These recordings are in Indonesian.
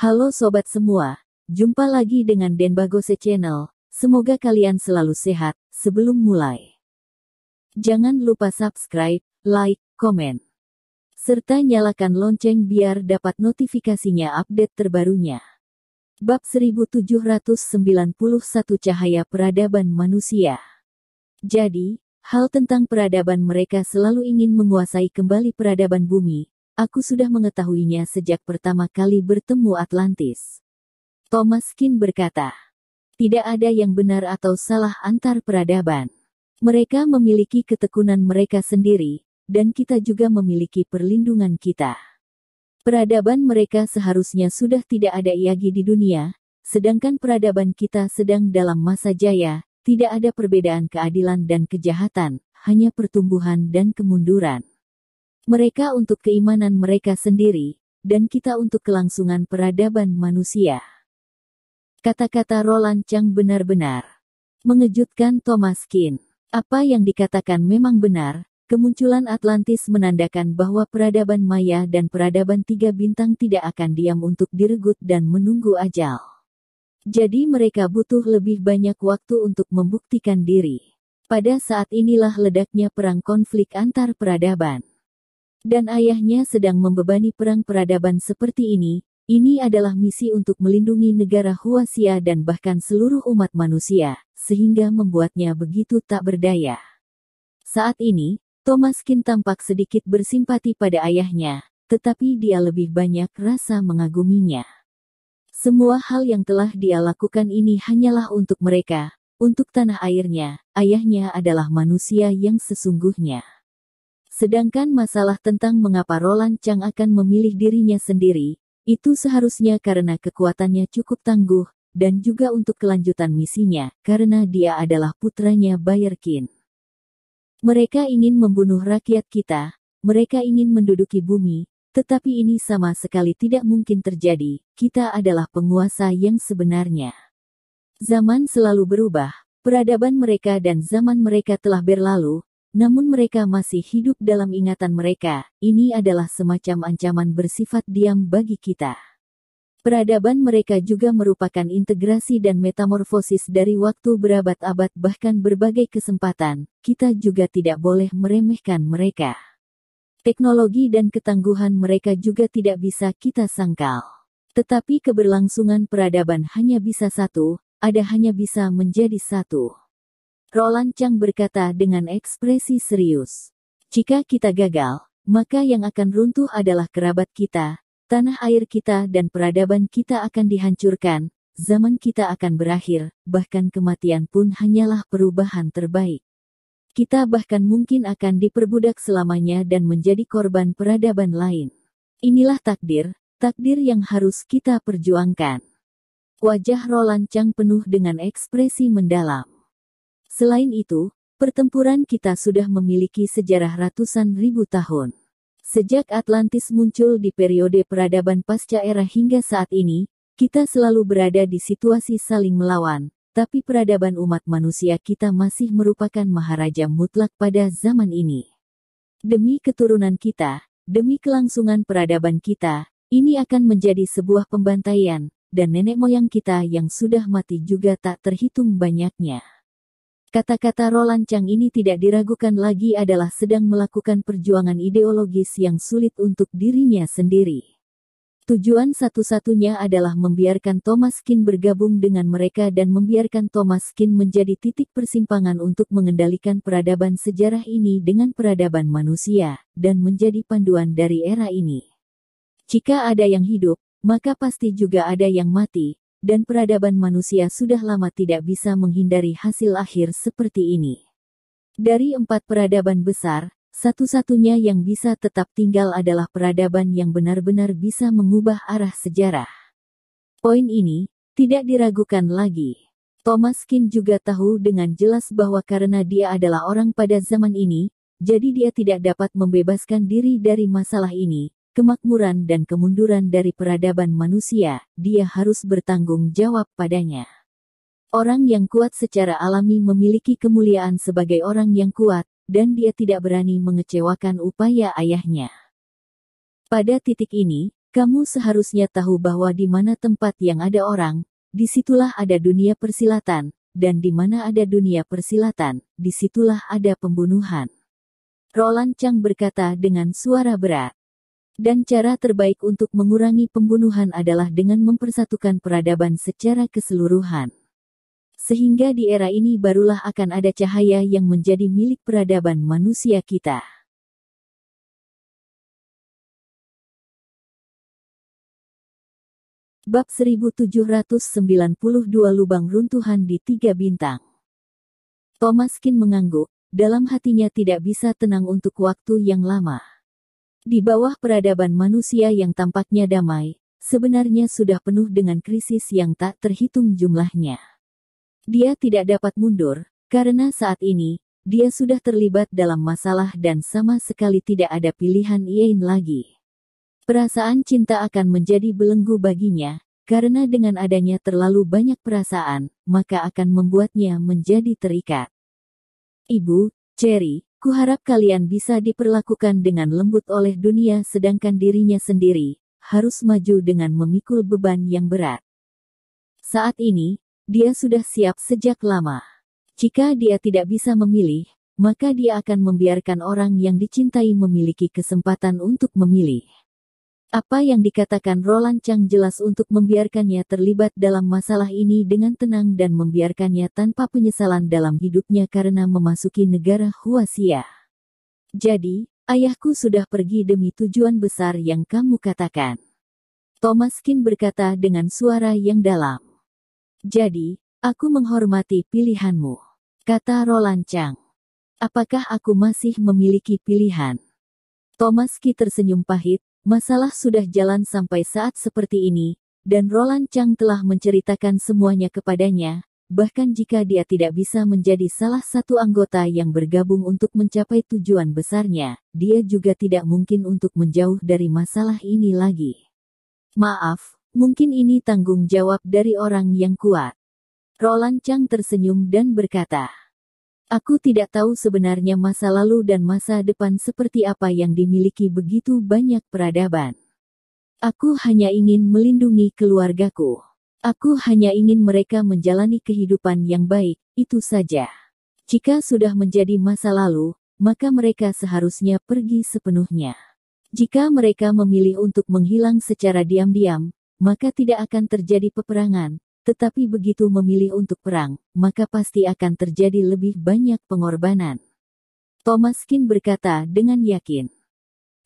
Halo sobat semua, jumpa lagi dengan Denbagose Channel. Semoga kalian selalu sehat. Sebelum mulai, jangan lupa subscribe, like, komen, serta nyalakan lonceng biar dapat notifikasinya update terbarunya. Bab 1791 Cahaya Peradaban Manusia. Jadi, hal tentang peradaban mereka selalu ingin menguasai kembali peradaban bumi, Aku sudah mengetahuinya sejak pertama kali bertemu Atlantis. Thomas Kin berkata, tidak ada yang benar atau salah antar peradaban. Mereka memiliki ketekunan mereka sendiri, dan kita juga memiliki perlindungan kita. Peradaban mereka seharusnya sudah tidak ada lagi di dunia, sedangkan peradaban kita sedang dalam masa jaya, tidak ada perbedaan keadilan dan kejahatan, hanya pertumbuhan dan kemunduran mereka untuk keimanan mereka sendiri, dan kita untuk kelangsungan peradaban manusia. Kata-kata Roland Chang benar-benar mengejutkan Thomas Kin. Apa yang dikatakan memang benar, kemunculan Atlantis menandakan bahwa peradaban maya dan peradaban tiga bintang tidak akan diam untuk diregut dan menunggu ajal. Jadi mereka butuh lebih banyak waktu untuk membuktikan diri. Pada saat inilah ledaknya perang konflik antar peradaban dan ayahnya sedang membebani perang peradaban seperti ini, ini adalah misi untuk melindungi negara Huasia dan bahkan seluruh umat manusia, sehingga membuatnya begitu tak berdaya. Saat ini, Thomas Kin tampak sedikit bersimpati pada ayahnya, tetapi dia lebih banyak rasa mengaguminya. Semua hal yang telah dia lakukan ini hanyalah untuk mereka, untuk tanah airnya, ayahnya adalah manusia yang sesungguhnya. Sedangkan masalah tentang mengapa Roland Chang akan memilih dirinya sendiri, itu seharusnya karena kekuatannya cukup tangguh, dan juga untuk kelanjutan misinya, karena dia adalah putranya Bayerkin. Mereka ingin membunuh rakyat kita, mereka ingin menduduki bumi, tetapi ini sama sekali tidak mungkin terjadi, kita adalah penguasa yang sebenarnya. Zaman selalu berubah, peradaban mereka dan zaman mereka telah berlalu, namun mereka masih hidup dalam ingatan mereka, ini adalah semacam ancaman bersifat diam bagi kita. Peradaban mereka juga merupakan integrasi dan metamorfosis dari waktu berabad-abad bahkan berbagai kesempatan, kita juga tidak boleh meremehkan mereka. Teknologi dan ketangguhan mereka juga tidak bisa kita sangkal. Tetapi keberlangsungan peradaban hanya bisa satu, ada hanya bisa menjadi satu. Roland Chang berkata dengan ekspresi serius. Jika kita gagal, maka yang akan runtuh adalah kerabat kita, tanah air kita dan peradaban kita akan dihancurkan, zaman kita akan berakhir, bahkan kematian pun hanyalah perubahan terbaik. Kita bahkan mungkin akan diperbudak selamanya dan menjadi korban peradaban lain. Inilah takdir, takdir yang harus kita perjuangkan. Wajah Roland Chang penuh dengan ekspresi mendalam. Selain itu, pertempuran kita sudah memiliki sejarah ratusan ribu tahun. Sejak Atlantis muncul di periode peradaban pasca era hingga saat ini, kita selalu berada di situasi saling melawan, tapi peradaban umat manusia kita masih merupakan maharaja mutlak pada zaman ini. Demi keturunan kita, demi kelangsungan peradaban kita, ini akan menjadi sebuah pembantaian, dan nenek moyang kita yang sudah mati juga tak terhitung banyaknya. Kata-kata Roland Chang ini tidak diragukan lagi adalah sedang melakukan perjuangan ideologis yang sulit untuk dirinya sendiri. Tujuan satu-satunya adalah membiarkan Thomas Kin bergabung dengan mereka dan membiarkan Thomas Kin menjadi titik persimpangan untuk mengendalikan peradaban sejarah ini dengan peradaban manusia, dan menjadi panduan dari era ini. Jika ada yang hidup, maka pasti juga ada yang mati, dan peradaban manusia sudah lama tidak bisa menghindari hasil akhir seperti ini. Dari empat peradaban besar, satu-satunya yang bisa tetap tinggal adalah peradaban yang benar-benar bisa mengubah arah sejarah. Poin ini tidak diragukan lagi. Thomas Kin juga tahu dengan jelas bahwa karena dia adalah orang pada zaman ini, jadi dia tidak dapat membebaskan diri dari masalah ini, kemakmuran dan kemunduran dari peradaban manusia, dia harus bertanggung jawab padanya. Orang yang kuat secara alami memiliki kemuliaan sebagai orang yang kuat, dan dia tidak berani mengecewakan upaya ayahnya. Pada titik ini, kamu seharusnya tahu bahwa di mana tempat yang ada orang, disitulah ada dunia persilatan, dan di mana ada dunia persilatan, disitulah ada pembunuhan. Roland Chang berkata dengan suara berat. Dan cara terbaik untuk mengurangi pembunuhan adalah dengan mempersatukan peradaban secara keseluruhan. Sehingga di era ini barulah akan ada cahaya yang menjadi milik peradaban manusia kita. Bab 1792 Lubang Runtuhan di Tiga Bintang Thomas Kin mengangguk, dalam hatinya tidak bisa tenang untuk waktu yang lama. Di bawah peradaban manusia yang tampaknya damai, sebenarnya sudah penuh dengan krisis yang tak terhitung jumlahnya. Dia tidak dapat mundur, karena saat ini, dia sudah terlibat dalam masalah dan sama sekali tidak ada pilihan Yain lagi. Perasaan cinta akan menjadi belenggu baginya, karena dengan adanya terlalu banyak perasaan, maka akan membuatnya menjadi terikat. Ibu, Cherry, Kuharap kalian bisa diperlakukan dengan lembut oleh dunia sedangkan dirinya sendiri harus maju dengan memikul beban yang berat. Saat ini, dia sudah siap sejak lama. Jika dia tidak bisa memilih, maka dia akan membiarkan orang yang dicintai memiliki kesempatan untuk memilih. Apa yang dikatakan Roland Chang jelas untuk membiarkannya terlibat dalam masalah ini dengan tenang dan membiarkannya tanpa penyesalan dalam hidupnya karena memasuki negara Huasia. Jadi, ayahku sudah pergi demi tujuan besar yang kamu katakan. Thomas Kin berkata dengan suara yang dalam. Jadi, aku menghormati pilihanmu, kata Roland Chang. Apakah aku masih memiliki pilihan? Thomas Ki tersenyum pahit, Masalah sudah jalan sampai saat seperti ini, dan Roland Chang telah menceritakan semuanya kepadanya, bahkan jika dia tidak bisa menjadi salah satu anggota yang bergabung untuk mencapai tujuan besarnya, dia juga tidak mungkin untuk menjauh dari masalah ini lagi. Maaf, mungkin ini tanggung jawab dari orang yang kuat. Roland Chang tersenyum dan berkata, Aku tidak tahu sebenarnya masa lalu dan masa depan seperti apa yang dimiliki begitu banyak peradaban. Aku hanya ingin melindungi keluargaku. Aku hanya ingin mereka menjalani kehidupan yang baik, itu saja. Jika sudah menjadi masa lalu, maka mereka seharusnya pergi sepenuhnya. Jika mereka memilih untuk menghilang secara diam-diam, maka tidak akan terjadi peperangan, tetapi begitu memilih untuk perang, maka pasti akan terjadi lebih banyak pengorbanan. Thomas Kin berkata dengan yakin.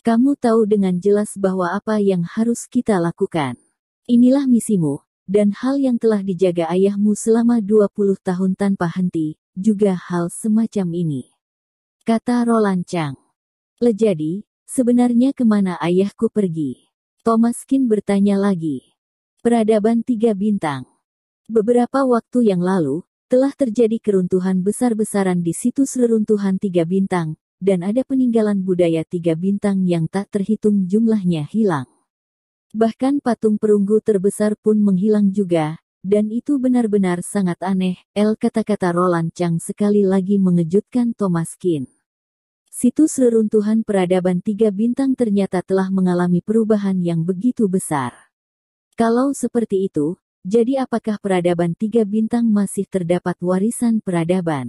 Kamu tahu dengan jelas bahwa apa yang harus kita lakukan. Inilah misimu, dan hal yang telah dijaga ayahmu selama 20 tahun tanpa henti, juga hal semacam ini. Kata Roland Chang. Lejadi, eh, sebenarnya kemana ayahku pergi? Thomas Kin bertanya lagi. Peradaban tiga bintang. Beberapa waktu yang lalu, telah terjadi keruntuhan besar-besaran di situs reruntuhan tiga bintang, dan ada peninggalan budaya tiga bintang yang tak terhitung jumlahnya hilang. Bahkan patung perunggu terbesar pun menghilang juga, dan itu benar-benar sangat aneh, L kata-kata Roland Chang sekali lagi mengejutkan Thomas Kin. Situs reruntuhan peradaban tiga bintang ternyata telah mengalami perubahan yang begitu besar. Kalau seperti itu, jadi apakah peradaban tiga bintang masih terdapat warisan peradaban?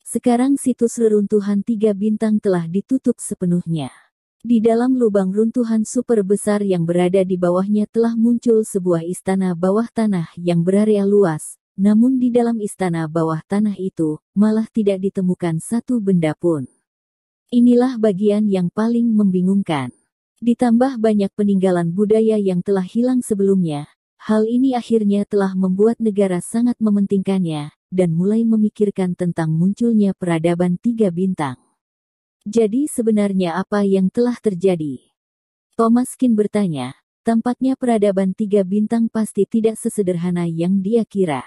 Sekarang situs reruntuhan tiga bintang telah ditutup sepenuhnya. Di dalam lubang runtuhan super besar yang berada di bawahnya telah muncul sebuah istana bawah tanah yang berarea luas, namun di dalam istana bawah tanah itu, malah tidak ditemukan satu benda pun. Inilah bagian yang paling membingungkan. Ditambah banyak peninggalan budaya yang telah hilang sebelumnya, Hal ini akhirnya telah membuat negara sangat mementingkannya, dan mulai memikirkan tentang munculnya peradaban tiga bintang. Jadi sebenarnya apa yang telah terjadi? Thomas Kin bertanya, tampaknya peradaban tiga bintang pasti tidak sesederhana yang dia kira.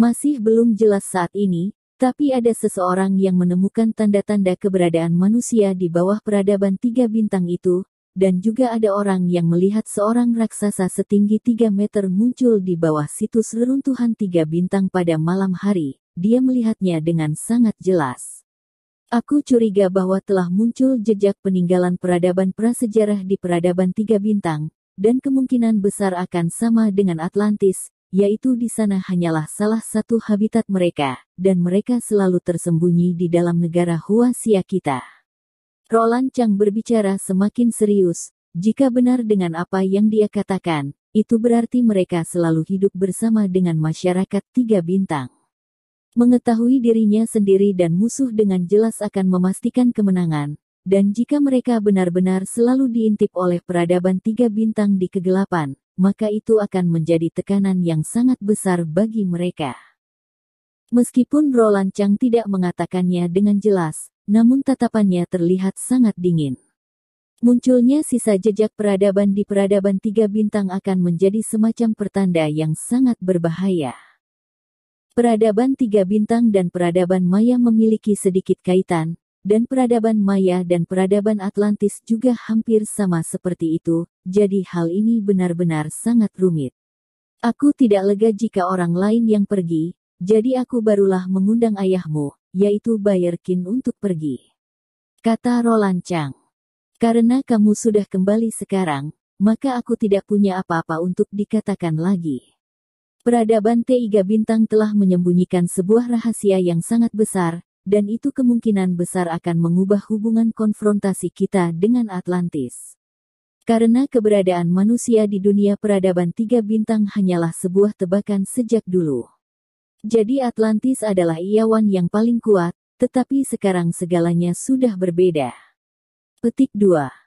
Masih belum jelas saat ini, tapi ada seseorang yang menemukan tanda-tanda keberadaan manusia di bawah peradaban tiga bintang itu, dan juga ada orang yang melihat seorang raksasa setinggi 3 meter muncul di bawah situs reruntuhan tiga bintang pada malam hari. Dia melihatnya dengan sangat jelas. Aku curiga bahwa telah muncul jejak peninggalan peradaban prasejarah di peradaban tiga bintang, dan kemungkinan besar akan sama dengan Atlantis, yaitu di sana hanyalah salah satu habitat mereka, dan mereka selalu tersembunyi di dalam negara Huasia kita. Roland Chang berbicara semakin serius. Jika benar dengan apa yang dia katakan, itu berarti mereka selalu hidup bersama dengan masyarakat tiga bintang. Mengetahui dirinya sendiri dan musuh dengan jelas akan memastikan kemenangan, dan jika mereka benar-benar selalu diintip oleh peradaban tiga bintang di kegelapan, maka itu akan menjadi tekanan yang sangat besar bagi mereka. Meskipun Roland Chang tidak mengatakannya dengan jelas, namun tatapannya terlihat sangat dingin. Munculnya sisa jejak peradaban di peradaban tiga bintang akan menjadi semacam pertanda yang sangat berbahaya. Peradaban tiga bintang dan peradaban maya memiliki sedikit kaitan, dan peradaban maya dan peradaban Atlantis juga hampir sama seperti itu, jadi hal ini benar-benar sangat rumit. Aku tidak lega jika orang lain yang pergi, jadi aku barulah mengundang ayahmu, yaitu Bayerkin untuk pergi. Kata Roland Chang. Karena kamu sudah kembali sekarang, maka aku tidak punya apa-apa untuk dikatakan lagi. Peradaban Tiga Bintang telah menyembunyikan sebuah rahasia yang sangat besar, dan itu kemungkinan besar akan mengubah hubungan konfrontasi kita dengan Atlantis. Karena keberadaan manusia di dunia peradaban Tiga Bintang hanyalah sebuah tebakan sejak dulu. Jadi Atlantis adalah iawan yang paling kuat, tetapi sekarang segalanya sudah berbeda. Petik 2